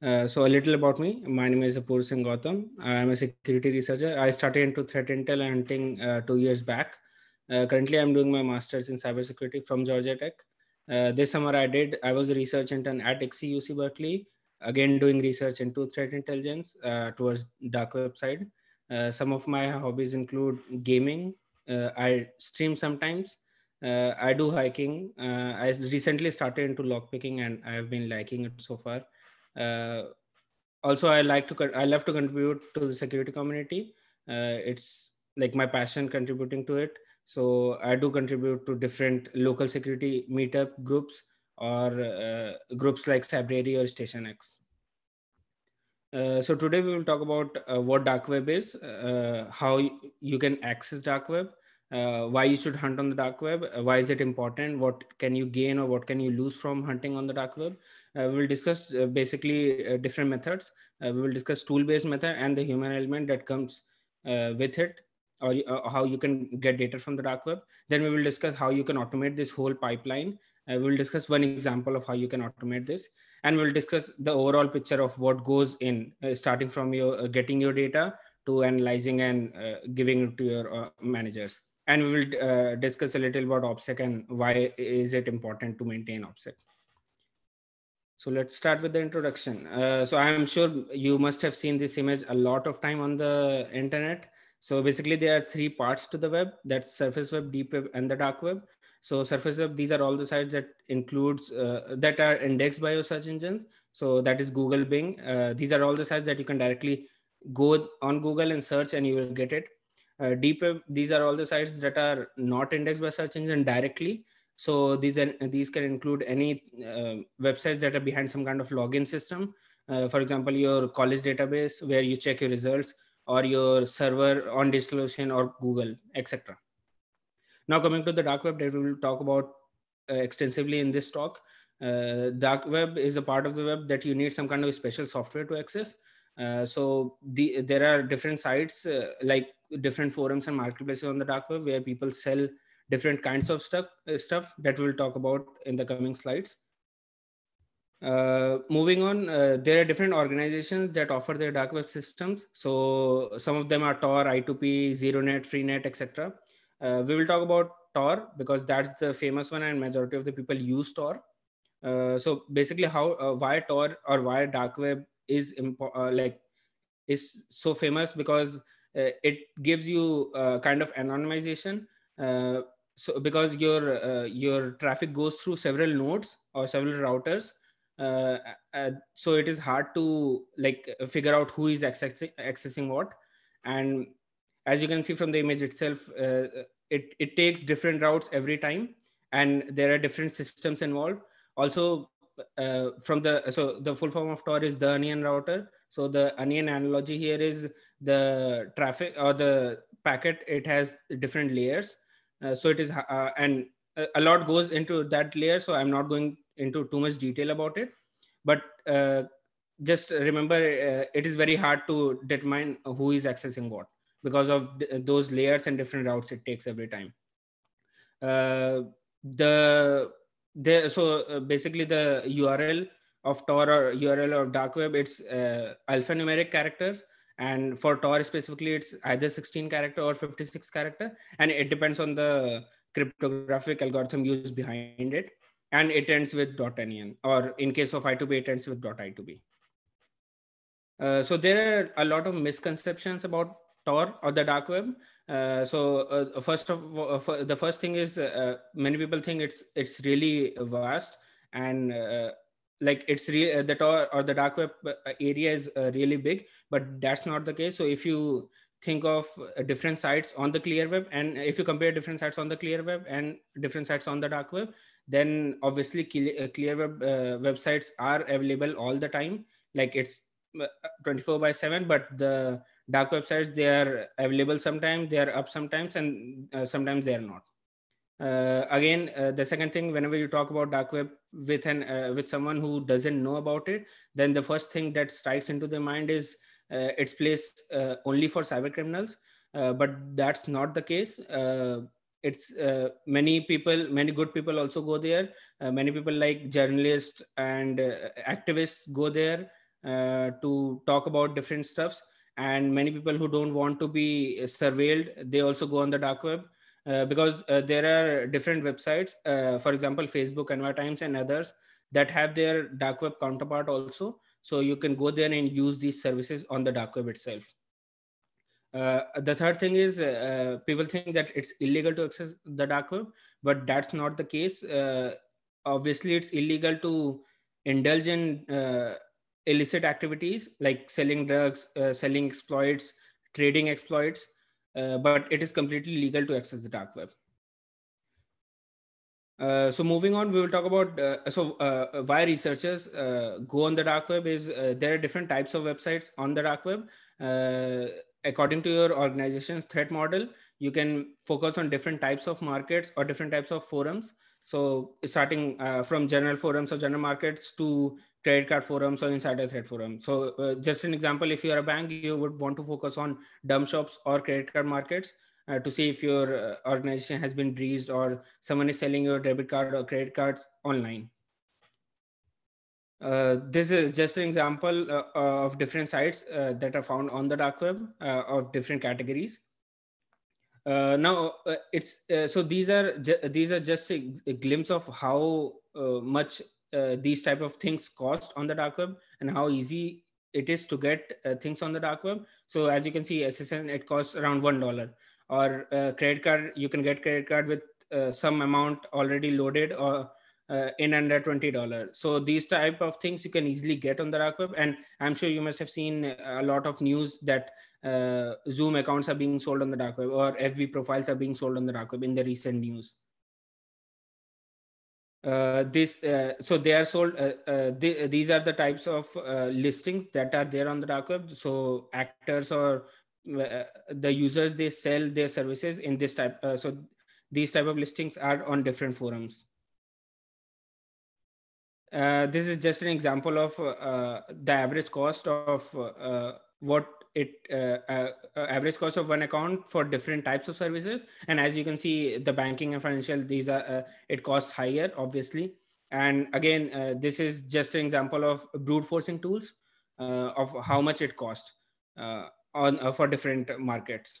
Uh, so a little about me. My name is Apoor Singh Gautam. I am a security researcher. I started into threat intel and hunting uh, two years back. Uh, currently, I'm doing my master's in cybersecurity from Georgia Tech. Uh, this summer, I did. I was a research intern at ICSI UC Berkeley. Again, doing research into threat intelligence uh, towards dark web side. some of my hobbies include gaming. I stream sometimes. I do hiking. I recently started into lockpicking, and I have been liking it so far. Uh, also, I like to I love to contribute to the security community. Uh, it's like my passion contributing to it. So I do contribute to different local security meetup groups or uh, groups like Cyberary or Station X. Uh, so today we will talk about uh, what dark web is, uh, how you can access dark web, why you should hunt on the dark web, why is it important, what can you gain or what can you lose from hunting on the dark web, uh, we will discuss uh, basically uh, different methods. we will discuss tool-based method and the human element that comes with it or how you can get data from the dark web. Then we will discuss how you can automate this whole pipeline uh, we'll discuss one example of how you can automate this and we'll discuss the overall picture of what goes in uh, starting from your uh, getting your data to analyzing and giving it to your managers and we will discuss a little about opsec and why is it important to maintain opsec so let's start with the introduction. Uh, so I'm sure you must have seen this image a lot of time on the internet. So basically there are three parts to the web, that's surface web, deep web, and the dark web. So surface web, these are all the sites that includes, uh, that are indexed by your search engines. So that is Google Bing. Uh, these are all the sites that you can directly go on Google and search and you will get it. Uh, deep web, these are all the sites that are not indexed by search engine directly. So these are these can include any uh, websites that are behind some kind of login system. Uh, for example, your college database where you check your results, or your server on DigitalOcean or Google, etc. Now coming to the dark web that we will talk about uh, extensively in this talk. Uh, dark web is a part of the web that you need some kind of special software to access. Uh, so the, there are different sites uh, like different forums and marketplaces on the dark web where people sell different kinds of stuff, uh, stuff that we'll talk about in the coming slides. Uh, moving on, uh, there are different organizations that offer their dark web systems. So some of them are Tor, I2P, ZeroNet, FreeNet, etc. Uh, we will talk about Tor because that's the famous one and majority of the people use Tor. Uh, so basically how uh, why Tor or why dark web is like is so famous because it gives you kind of anonymization so because your uh, your traffic goes through several nodes or several routers uh, uh, so it is hard to like figure out who is accessing, accessing what and as you can see from the image itself uh, it it takes different routes every time and there are different systems involved also uh, from the so the full form of tor is the onion router so the onion analogy here is the traffic or the packet it has different layers uh, so it is uh, and a lot goes into that layer so i'm not going into too much detail about it but uh, just remember it is very hard to determine who is accessing what because of th- those layers and different routes it takes every time the the so basically the url of tor or url of dark web it's uh, alphanumeric characters and for tor specifically it's either 16 character or 56 character and it depends on the cryptographic algorithm used behind it and it ends with .onion, or in case of i2b it ends with .i2b. Uh, so there are a lot of misconceptions about Tor or the dark web. Uh, so uh, first of uh, the first thing is uh, many people think it's it's really vast and uh, like it's re- uh, the tor- or the dark web uh, area is uh, really big but that's not the case so if you think of uh, different sites on the clear web and if you compare different sites on the clear web and different sites on the dark web then obviously clear web uh, websites are available all the time like it's 24 by 7 but the dark websites they are available sometimes they are up sometimes and uh, sometimes they are not uh, again uh, the second thing whenever you talk about dark web with an uh, with someone who doesn't know about it then the first thing that strikes into their mind is uh, its place uh, only for cyber criminals uh, but that's not the case it's many people many good people also go there many people like journalists and activists go there to talk about different stuffs and many people who don't want to be surveilled they also go on the dark web uh, because uh, there are different websites, uh, for example, Facebook, Enva Times, and others that have their dark web counterpart also. So you can go there and use these services on the dark web itself. Uh, the third thing is uh, people think that it's illegal to access the dark web, but that's not the case. obviously, it's illegal to indulge in illicit activities like selling drugs, selling exploits, trading exploits uh, but it is completely legal to access the dark web. Uh, so moving on, we will talk about uh, so uh, uh why researchers uh, go on the dark web is there are different types of websites on the dark web. according to your organization's threat model, you can focus on different types of markets or different types of forums. So starting from general forums or general markets to credit card forums or insider threat forum. So uh, just an example, if you're a bank, you would want to focus on dumb shops or credit card markets uh, to see if your uh, organization has been breached or someone is selling your debit card or credit cards online. Uh, this is just an example uh, uh, of different sites that are found on the dark web of different categories. now it's so these are these are just a glimpse of how much uh, these type of things cost on the dark web and how easy it is to get uh, things on the dark web so as you can see ssn it costs around one dollar or uh, credit card you can get credit card with uh, some amount already loaded or uh, in under $20 so these type of things you can easily get on the dark web and i'm sure you must have seen a lot of news that uh, zoom accounts are being sold on the dark web or fb profiles are being sold on the dark web in the recent news uh, this uh, so they are sold uh, uh they, these are the types of uh, listings that are there on the dark web so actors or uh, the users they sell their services in this type so these type of listings are on different forums this is just an example of the average cost of what it uh, uh, uh, average cost of one account for different types of services. And as you can see, the banking and financial these are uh, it costs higher, obviously. And again, this is just an example of brute forcing tools of how much it costs on for different markets.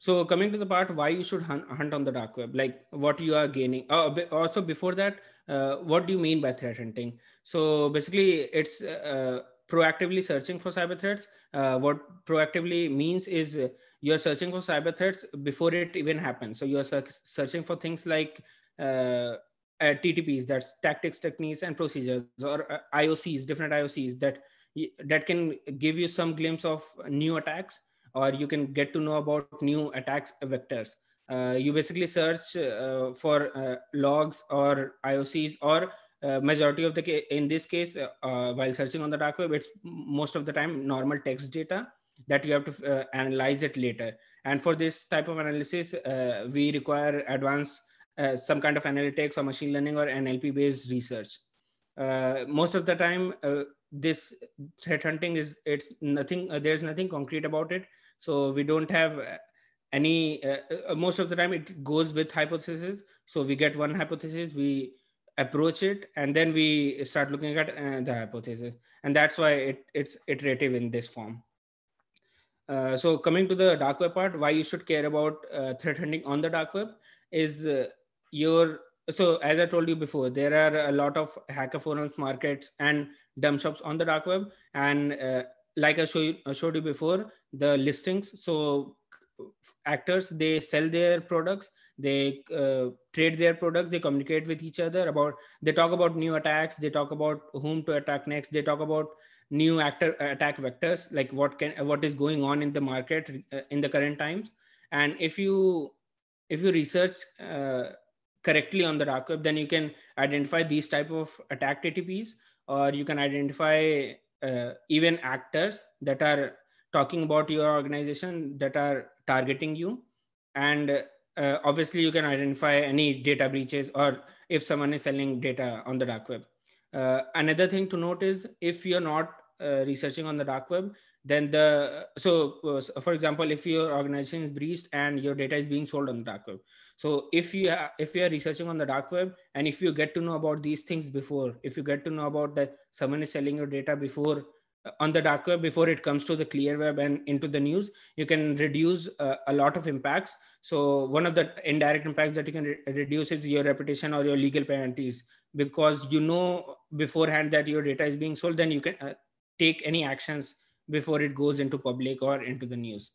So coming to the part why you should hunt, hunt on the dark web, like what you are gaining. Uh, also before that, uh, what do you mean by threat hunting? So basically, it's uh, proactively searching for cyber threats. Uh, what proactively means is uh, you're searching for cyber threats before it even happens. So you're searching for things like uh, uh TTPs, that's tactics, techniques, and procedures, or uh, IOCs, different IOCs that that can give you some glimpse of new attacks, or you can get to know about new attacks vectors. Uh, you basically search for logs or IOCs or uh, majority of the case in this case uh, uh, while searching on the dark web it's most of the time normal text data that you have to uh, analyze it later and for this type of analysis we require advanced some kind of analytics or machine learning or nlp based research most of the time this threat hunting is it's nothing there's nothing concrete about it so we don't have any uh, most of the time it goes with hypothesis so we get one hypothesis we approach it and then we start looking at uh, the hypothesis and that's why it, it's iterative in this form uh, so coming to the dark web part why you should care about uh, threat hunting on the dark web is uh, your so as i told you before there are a lot of hacker forums markets and dump shops on the dark web and uh, like I, show you, I showed you before the listings so actors they sell their products they uh, trade their products they communicate with each other about they talk about new attacks they talk about whom to attack next they talk about new actor uh, attack vectors like what can what is going on in the market uh, in the current times and if you if you research uh, correctly on the dark web then you can identify these type of attack ttps or you can identify uh, even actors that are talking about your organization that are targeting you and uh, obviously you can identify any data breaches or if someone is selling data on the dark web. Uh, another thing to note is if you're not uh, researching on the dark web, then the so uh, for example, if your organization is breached and your data is being sold on the dark web, so if you if you are researching on the dark web and if you get to know about these things before, if you get to know about that someone is selling your data before on the dark web before it comes to the clear web and into the news you can reduce uh, a lot of impacts so one of the indirect impacts that you can re- reduce is your reputation or your legal penalties because you know beforehand that your data is being sold then you can uh, take any actions before it goes into public or into the news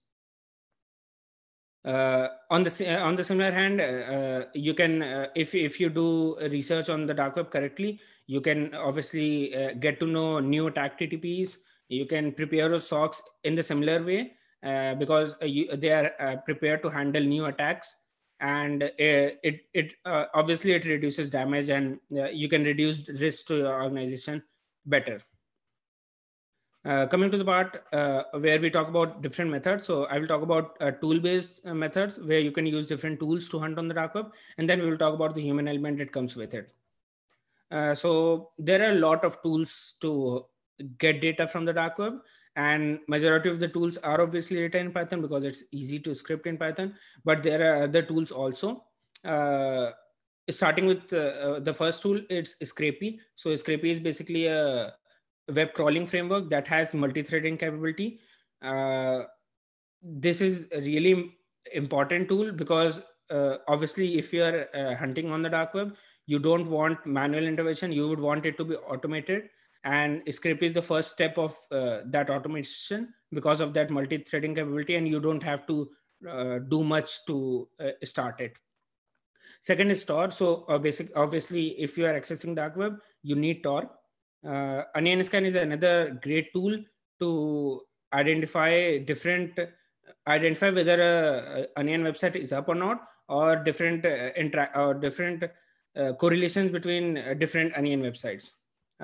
uh, on the uh, on the similar hand uh, uh, you can uh, if if you do research on the dark web correctly you can obviously get to know new attack ttps you can prepare your socks in the similar way because you, they are prepared to handle new attacks and it it obviously it reduces damage and you can reduce risk to your organization better uh, coming to the part uh, where we talk about different methods. So I will talk about uh, tool-based uh, methods where you can use different tools to hunt on the dark web, and then we will talk about the human element that comes with it. Uh, so there are a lot of tools to get data from the dark web, and majority of the tools are obviously written in Python because it's easy to script in Python. But there are other tools also. Uh, starting with the first tool, it's Scrapy. So Scrapy is basically a web crawling framework that has multi-threading capability. Uh, this is a really important tool because uh, obviously if you're uh, hunting on the dark web, you don't want manual intervention, you would want it to be automated. And script is the first step of uh, that automation because of that multi-threading capability and you don't have to uh, do much to uh, start it. Second is Tor. So basic, obviously if you are accessing dark web, you need Tor uh, onion scan is another great tool to identify different identify whether a, onion website is up or not or different uh, intra- or different uh, correlations between uh, different onion websites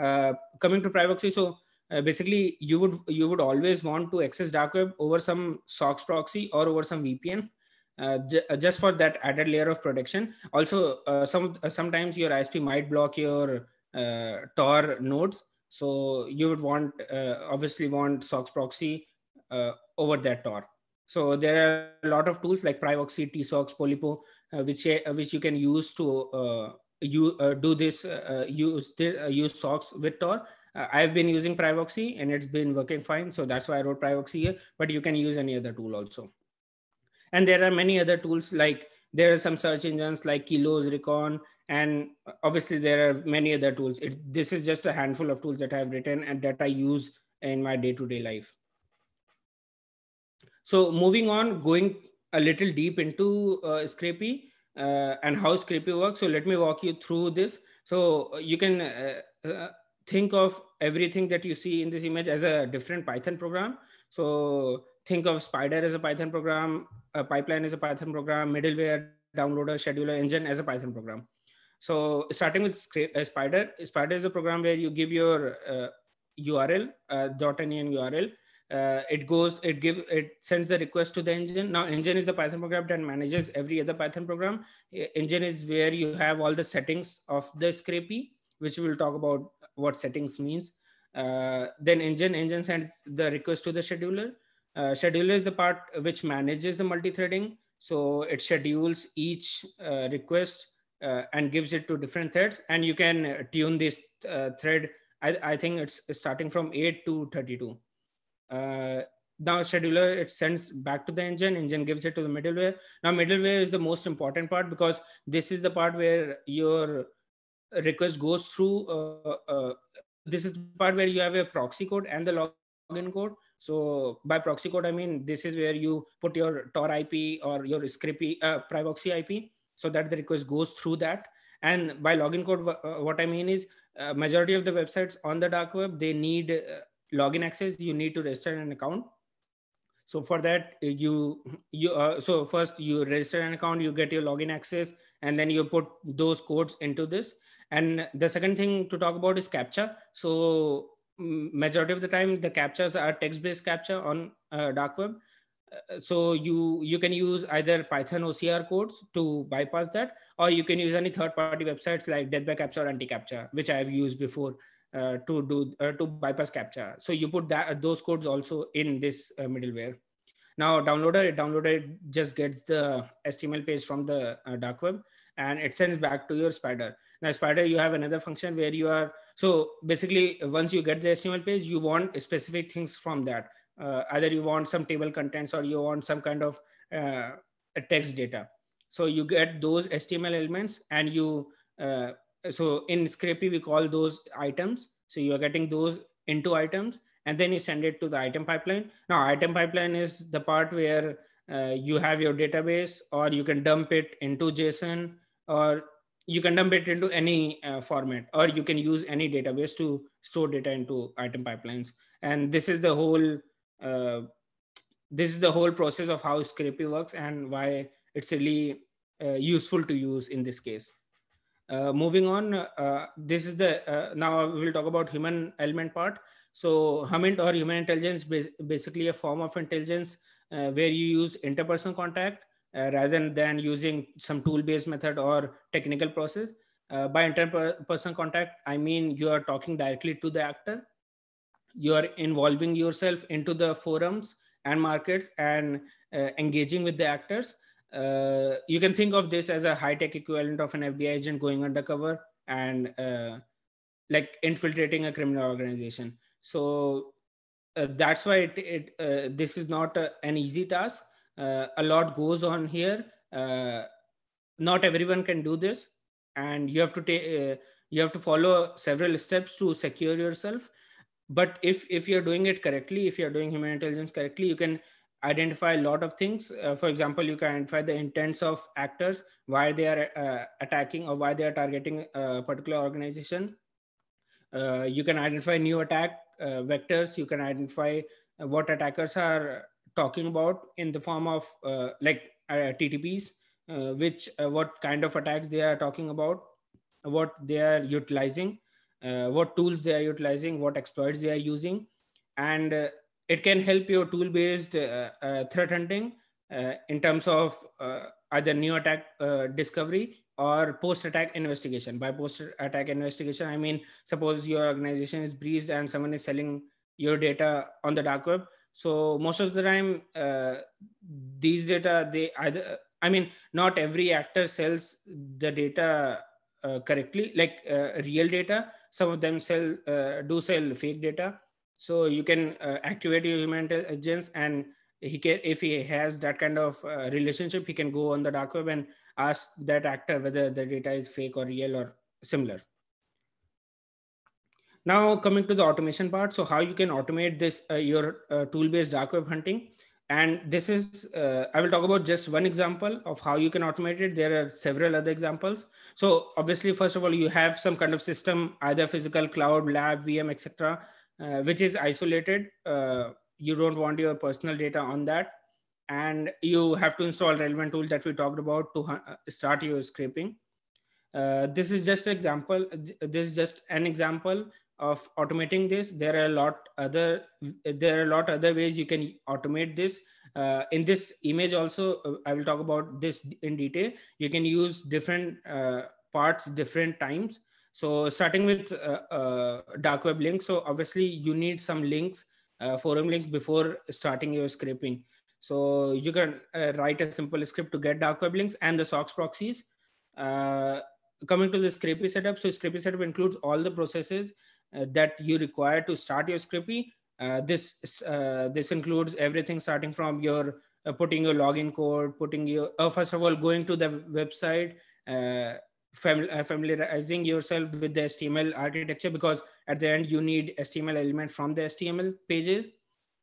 uh, coming to privacy so uh, basically you would you would always want to access dark web over some socks proxy or over some vpn uh, j- just for that added layer of protection also some sometimes your isp might block your uh, tor nodes. So you would want, uh, obviously want SOX proxy uh, over that Tor. So there are a lot of tools like Privoxy, TSOX, Polypo, which, which you can use to you uh, do this uh, use uh, use socks with tor i've been using privoxy and it's been working fine so that's why i wrote privoxy here but you can use any other tool also and there are many other tools like there are some search engines like kilos recon and obviously there are many other tools it, this is just a handful of tools that i've written and that i use in my day-to-day life so moving on going a little deep into uh, scrapy uh, and how scrapy works so let me walk you through this so you can uh, uh, think of everything that you see in this image as a different python program so think of spider as a python program a pipeline as a python program middleware downloader scheduler engine as a python program so starting with uh, Spider, Spider is a program where you give your uh, URL, uh, URL. Uh, it goes, it give, it sends the request to the engine. Now engine is the Python program that manages every other Python program. Engine is where you have all the settings of the scrapey, which we'll talk about what settings means. Uh, then engine, engine sends the request to the scheduler. Uh, scheduler is the part which manages the multi-threading. So it schedules each uh, request uh, and gives it to different threads and you can uh, tune this uh, thread I, I, think it's starting from 8 to 32 uh, now scheduler it sends back to the engine engine gives it to the middleware now middleware is the most important part because this is the part where your request goes through uh, uh, this is the part where you have a proxy code and the login code so by proxy code i mean this is where you put your tor ip or your scrippy privoxy ip so that the request goes through that and by login code uh, what i mean is uh, majority of the websites on the dark web they need uh, login access you need to register an account so for that you you uh, so first you register an account you get your login access and then you put those codes into this and the second thing to talk about is captcha so mm, majority of the time the captchas are text based captcha on uh, dark web uh, so you you can use either python ocr codes to bypass that or you can use any third party websites like death by Capture, or anti capture which i have used before uh, to do uh, to bypass capture. so you put that those codes also in this uh, middleware now downloader downloader just gets the html page from the uh, dark web and it sends back to your spider now spider you have another function where you are so basically once you get the html page you want specific things from that uh, either you want some table contents or you want some kind of uh, text data. So you get those HTML elements and you, uh, so in Scrapy, we call those items. So you are getting those into items and then you send it to the item pipeline. Now item pipeline is the part where uh, you have your database or you can dump it into JSON or you can dump it into any uh, format or you can use any database to store data into item pipelines and this is the whole uh, this is the whole process of how Scrapy works and why it's really uh, useful to use in this case. Uh, moving on, uh, this is the uh, now we'll talk about human element part. So Humint or human intelligence is basically a form of intelligence uh, where you use interpersonal contact rather than using some tool-based method or technical process. by interpersonal contact, I mean you are talking directly to the actor you are involving yourself into the forums and markets and uh, engaging with the actors uh, you can think of this as a high tech equivalent of an fbi agent going undercover and uh, like infiltrating a criminal organization so uh, that's why it, it uh, this is not a, an easy task a lot goes on here not everyone can do this and you have to take you have to follow several steps to secure yourself but if if you're doing it correctly if you're doing human intelligence correctly you can identify a lot of things uh, for example you can identify the intents of actors why they are uh, attacking or why they are targeting a particular organization uh, you can identify new attack uh, vectors you can identify uh, what attackers are talking about in the form of uh, like ttps which what kind of attacks they are talking about what they are utilizing uh, what tools they are utilizing, what exploits they are using, and uh, it can help your tool-based uh, threat hunting in terms of either new attack discovery or post-attack investigation. By post-attack investigation, I mean suppose your organization is breached and someone is selling your data on the dark web. So most of the time, uh, these data they either I mean not every actor sells the data uh, correctly, like uh, real data. Some of them sell uh, do sell fake data. So you can activate your human agents, and he can if he has that kind of relationship, he can go on the dark web and ask that actor whether the data is fake or real or similar now coming to the automation part so how you can automate this uh, your uh, tool based dark web hunting and this is uh, i will talk about just one example of how you can automate it there are several other examples so obviously first of all you have some kind of system either physical cloud lab vm etc uh, which is isolated uh, you don't want your personal data on that and you have to install relevant tool that we talked about to uh, start your scraping this uh, is just example this is just an example of automating this there are a lot other there are a lot other ways you can automate this uh, in this image also uh, i will talk about this in detail you can use different uh, parts different times so starting with uh, uh, dark web links so obviously you need some links forum links before starting your scraping so you can write a simple script to get dark web links and the socks proxies coming to the scrapy setup so scrapy setup includes all the processes uh, that you require to start your Scrippy. Uh, this uh, this includes everything starting from your putting your login code, putting your first of all going to the website, familiarizing yourself with the HTML architecture because at the end you need HTML element from the HTML pages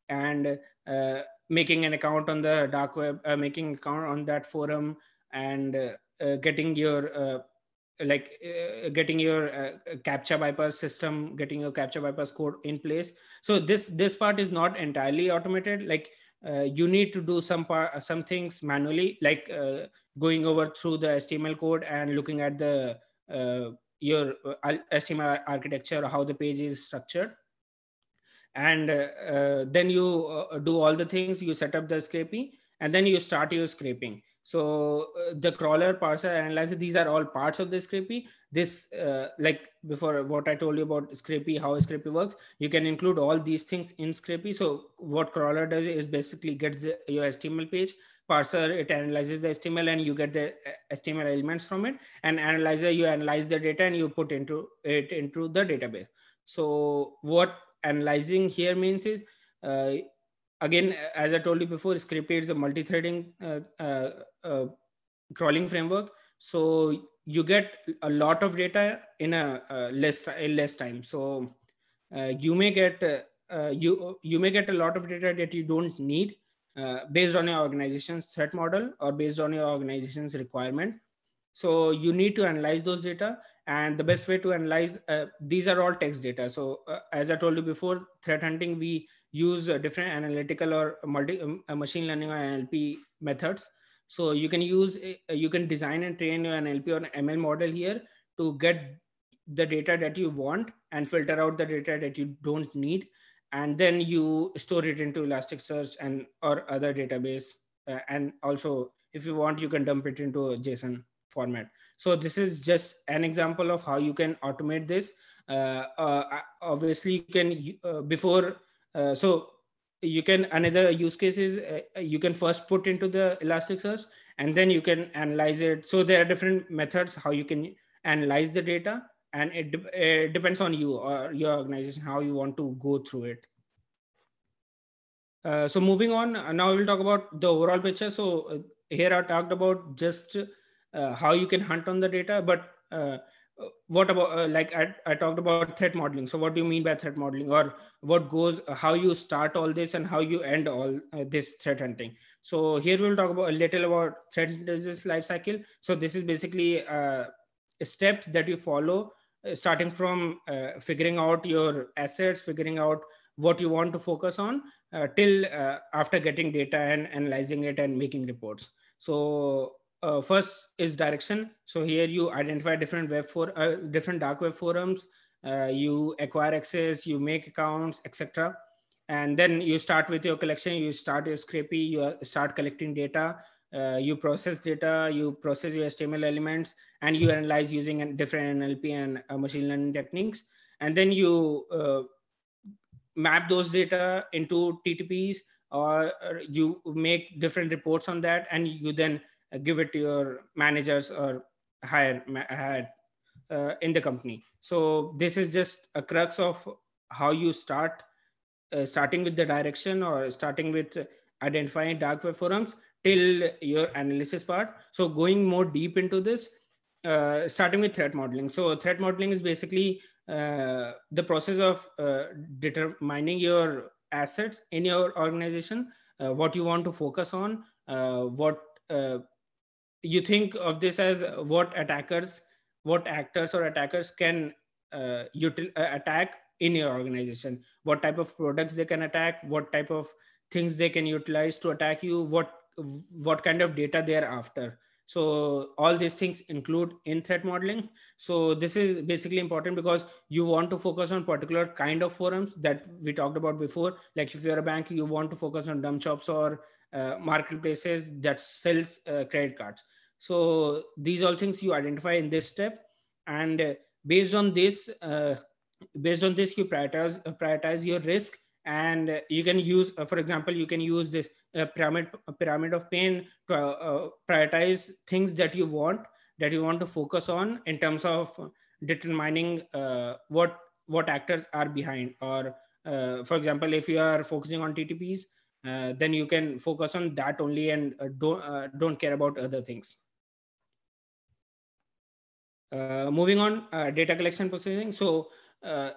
and uh, making an account on the dark web, uh, making account on that forum and uh, getting your like uh, getting your uh, capture bypass system getting your capture bypass code in place so this this part is not entirely automated like uh, you need to do some part uh, some things manually like uh, going over through the html code and looking at the uh, your html architecture how the page is structured and uh, then you uh, do all the things you set up the scraping and then you start your scraping so uh, the crawler parser analyzer these are all parts of the scrapy this uh, like before what i told you about scrapy how scrapy works you can include all these things in scrapy so what crawler does is basically gets the, your html page parser it analyzes the html and you get the html uh, elements from it and analyzer you analyze the data and you put into it into the database so what analyzing here means is uh, again as i told you before scripted is a multi-threading uh, uh, uh, crawling framework so you get a lot of data in a uh, less in less time so uh, you may get you you may get a lot of data that you don't need based on your organization's threat model or based on your organization's requirement so you need to analyze those data and the best way to analyze uh, these are all text data so uh, as i told you before threat hunting we use uh, different analytical or multi um, uh, machine learning or nlp methods so you can use uh, uh, you can design and train your nlp or ml model here to get the data that you want and filter out the data that you don't need and then you store it into elasticsearch and or other database and also if you want you can dump it into json format. So this is just an example of how you can automate this. Uh, uh, obviously, you can uh, before so you can another use case is uh, you can first put into the elasticsearch and then you can analyze it so there are different methods how you can analyze the data and it, de- it depends on you or your organization how you want to go through it uh, so moving on now we'll talk about the overall picture so here i talked about just uh, how you can hunt on the data, but uh, what about uh, like I, I talked about threat modeling so what do you mean by threat modeling or what goes how you start all this and how you end all uh, this threat hunting so here we'll talk about a little about threat intelligence lifecycle so this is basically uh, steps that you follow starting from figuring out your assets figuring out what you want to focus on till after getting data and analyzing it and making reports so uh, first is direction. So here you identify different web for uh, different dark web forums. Uh, you acquire access, you make accounts, etc. And then you start with your collection. You start your scrapy. You uh, start collecting data. Uh, you process data. You process your HTML elements, and you analyze using different NLP and uh, machine learning techniques. And then you map those data into TTPs, or you make different reports on that, and you then uh, give it to your managers or higher higher uh, in the company so this is just a crux of how you start uh, starting with the direction or starting with identifying dark web forums till your analysis part so going more deep into this uh, starting with threat modeling so threat modeling is basically uh, the process of uh, determining your assets in your organization what you want to focus on what you think of this as what attackers what actors or attackers can uh, util- uh, attack in your organization what type of products they can attack what type of things they can utilize to attack you what what kind of data they are after so all these things include in threat modeling so this is basically important because you want to focus on particular kind of forums that we talked about before like if you're a bank you want to focus on dump shops or uh, marketplaces that sells uh, credit cards so these all things you identify in this step, and uh, based on this, uh, based on this, you prioritize uh, prioritize your risk, and uh, you can use, uh, for example, you can use this uh, pyramid pyramid of pain to prioritize things that you want that you want to focus on in terms of determining what what actors are behind or for example if you are focusing on ttps then you can focus on that only and don't don't care about other things uh, moving on, uh, data collection processing. So uh,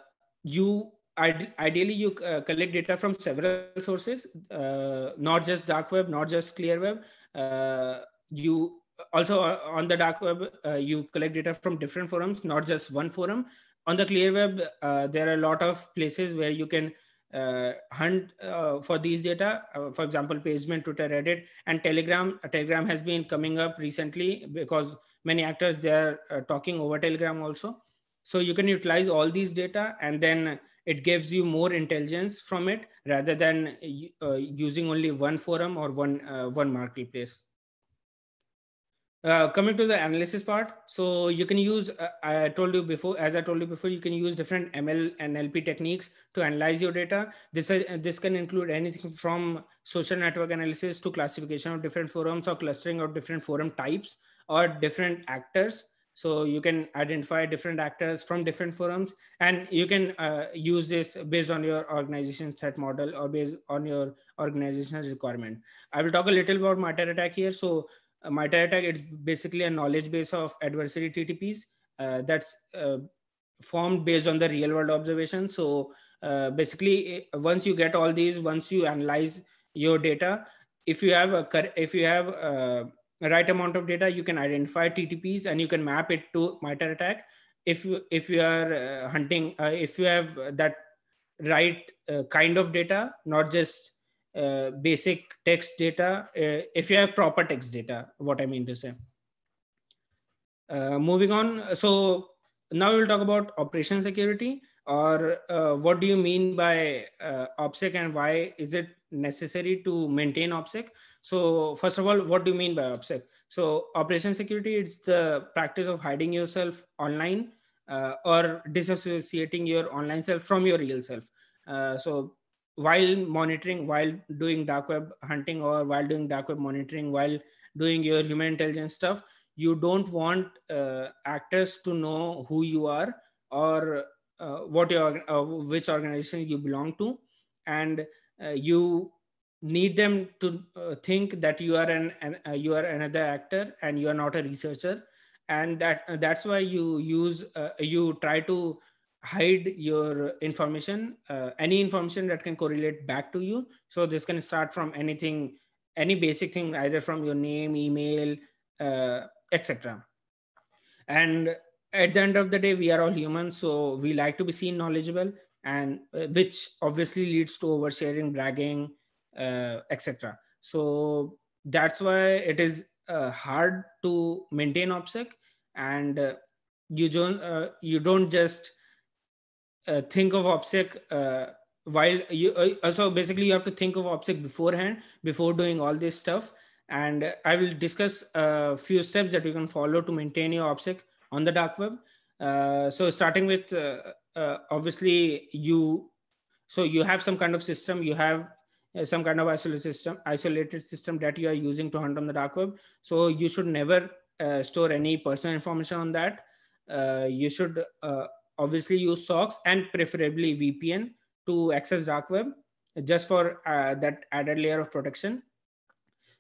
you ideally you uh, collect data from several sources uh, not just dark web not just clear web uh, you also on the dark web you collect data from different forums not just one forum on the clear web there are a lot of places where you can hunt for these data for example pagement twitter reddit and telegram telegram has been coming up recently because many actors they are uh, talking over telegram also so you can utilize all these data and then it gives you more intelligence from it rather than uh, using only one forum or one uh, one marketplace uh, coming to the analysis part so you can use uh, i told you before as i told you before you can use different ml and lp techniques to analyze your data this uh, this can include anything from social network analysis to classification of different forums or clustering of different forum types or different actors so you can identify different actors from different forums and you can uh, use this based on your organization's threat model or based on your organization's requirement i will talk a little about miter attack here so uh, miter attack it's basically a knowledge base of adversary ttps uh, that's uh, formed based on the real world observation so uh, basically uh, once you get all these once you analyze your data if you have a if you have right amount of data, you can identify TTPs and you can map it to MITRE attack. If you if you are uh, hunting, uh, if you have that right uh, kind of data, not just uh, basic text data. Uh, if you have proper text data, what I mean to say. Uh, moving on, so now we'll talk about operation security or what do you mean by OPSEC and why is it necessary to maintain OPSEC? So first of all, what do you mean by OPSEC? So operation security is the practice of hiding yourself online uh, or disassociating your online self from your real self. Uh, so while monitoring, while doing dark web hunting or while doing dark web monitoring, while doing your human intelligence stuff, you don't want uh, actors to know who you are or uh, what your uh, which organization you belong to, and uh, you need them to uh, think that you are an, an uh, you are another actor and you are not a researcher and that uh, that's why you use uh, you try to hide your information uh, any information that can correlate back to you so this can start from anything any basic thing either from your name email uh, etc and at the end of the day we are all human so we like to be seen knowledgeable and which obviously leads to oversharing bragging uh, etc. So that's why it is uh, hard to maintain OPSEC and uh, you don't you don't just think of OPSEC while you uh, so basically you have to think of OPSEC beforehand before doing all this stuff and i will discuss a few steps that you can follow to maintain your OPSEC on the dark web uh, so starting with uh, obviously you so you have some kind of system you have some kind of isolated system isolated system that you are using to hunt on the dark web so you should never uh, store any personal information on that uh, you should uh, obviously use socks and preferably vpn to access dark web just for uh, that added layer of protection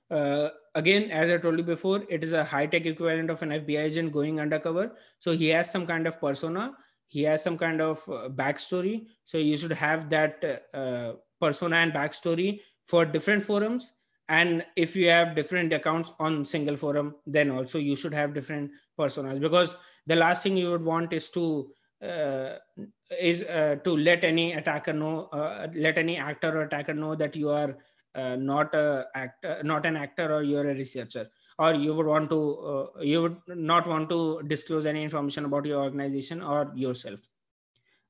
uh, again as i told you before it is a high tech equivalent of an fbi agent going undercover so he has some kind of persona he has some kind of uh, backstory so you should have that persona and backstory for different forums and if you have different accounts on single forum then also you should have different personas because the last thing you would want is to uh, is uh, to let any attacker know uh, let any actor or attacker know that you are uh, not a actor uh, not an actor or you're a researcher or you would want to uh, you would not want to disclose any information about your organization or yourself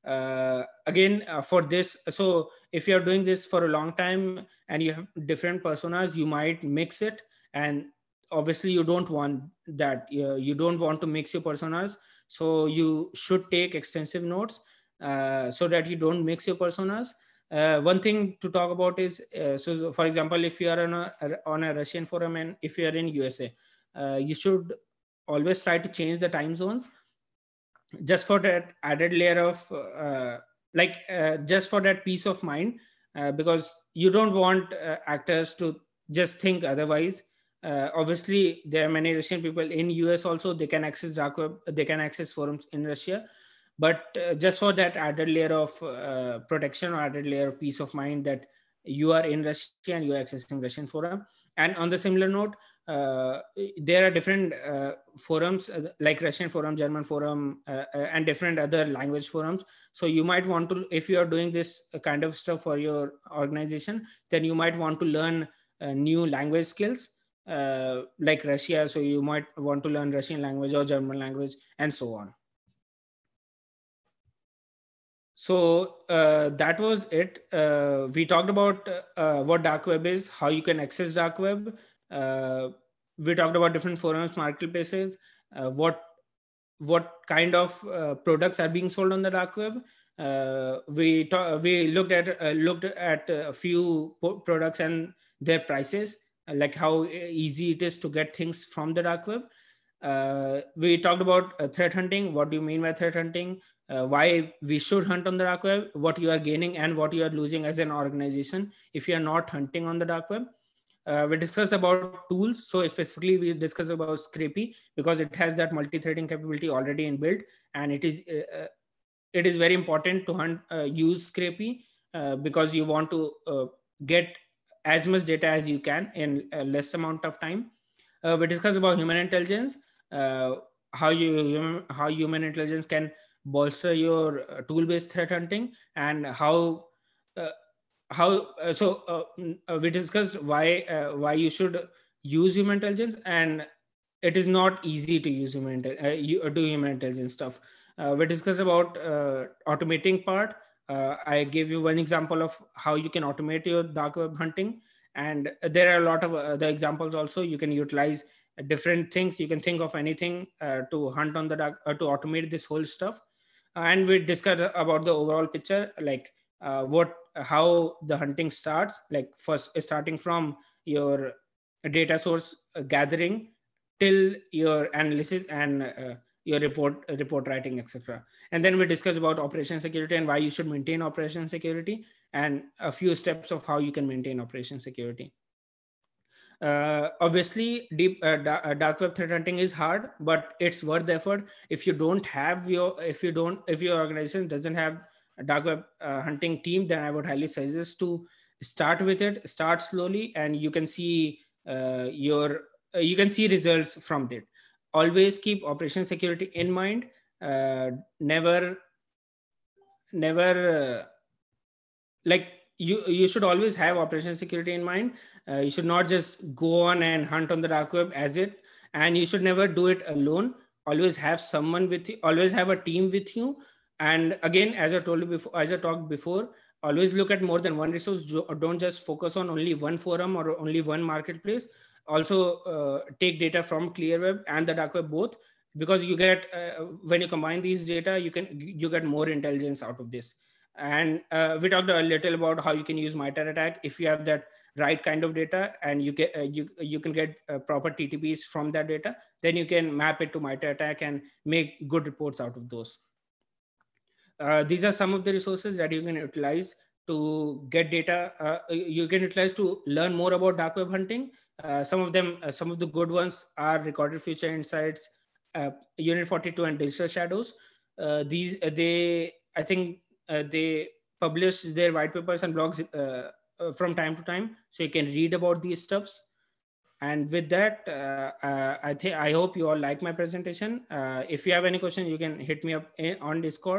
uh, again uh, for this so if you're doing this for a long time and you have different personas you might mix it and obviously you don't want that You you don't want to mix your personas so you should take extensive notes uh, so that you don't mix your personas uh, one thing to talk about is uh, so for example if you are on a, on a russian forum and if you are in usa you should always try to change the time zones just for that added layer of uh, like uh, just for that peace of mind uh, because you don't want uh, actors to just think otherwise uh, obviously there are many russian people in us also they can access dark web they can access forums in russia but uh, just for that added layer of protection or added layer of peace of mind that you are in russia and you are accessing russian forum and on the similar note uh, there are different uh, forums uh, like russian forum german forum uh, uh, and different other language forums so you might want to if you are doing this kind of stuff for your organization then you might want to learn uh, new language skills like russia so you might want to learn russian language or german language and so on so that was it we talked about what dark web is how you can access dark web uh, we talked about different forums, marketplaces, uh, what what kind of uh, products are being sold on the dark web. we we looked at looked at a few po- products and their prices, like how easy it is to get things from the dark web. Uh, we talked about uh, threat hunting. What do you mean by threat hunting? Uh, why we should hunt on the dark web? What you are gaining and what you are losing as an organization if you are not hunting on the dark web uh, we discussed about tools. So specifically, we discussed about Scrapy because it has that multi-threading capability already inbuilt, and it is uh, uh it is very important to hunt, uh, use Scrapy uh, because you want to uh, get as much data as you can in a less amount of time. we discussed about human intelligence, how you how human intelligence can bolster your tool-based threat hunting, and how how uh, so uh, uh, we discussed why uh, why you should use human intelligence and it is not easy to use human uh, you, uh, do human intelligence stuff we discussed about automating part i gave you one example of how you can automate your dark web hunting and there are a lot of other examples also you can utilize different things you can think of anything to hunt on the dark to automate this whole stuff and we discussed about the overall picture like uh, what how the hunting starts like first eh, starting from your data source uh, gathering till your analysis and uh, your report report writing etc and then we discuss about operation security and why you should maintain operation security and a few steps of how you can maintain operation security uh, obviously deep uh, uh dark web threat hunting is hard but it's worth the effort if you don't have your if you don't if your organization doesn't have dark web uh, hunting team, then I would highly suggest to start with it, start slowly, and you can see uh, your uh, you can see results from it. Always keep operation security in mind. never, never like you you should always have operation security in mind uh, you should not just go on and hunt on the dark web as it and you should never do it alone always have someone with you always have a team with you and again as i told you before as i talked before always look at more than one resource don't just focus on only one forum or only one marketplace also uh, take data from clear web and the dark web both because you get uh, when you combine these data you can you get more intelligence out of this and uh, we talked a little about how you can use mitre attack if you have that right kind of data and you get uh, you you can get uh, proper ttps from that data then you can map it to mitre attack and make good reports out of those uh, these are some of the resources that you can utilize to get data. Uh, you can utilize to learn more about dark web hunting. Uh, some of them, uh, some of the good ones are Recorded Future Insights, uh, Unit 42, and Digital Shadows. these they, I think, they publish their white papers and blogs from time to time, so you can read about these stuffs. And with that, I think I hope you all like my presentation. if you have any questions, you can hit me up eh, on Discord.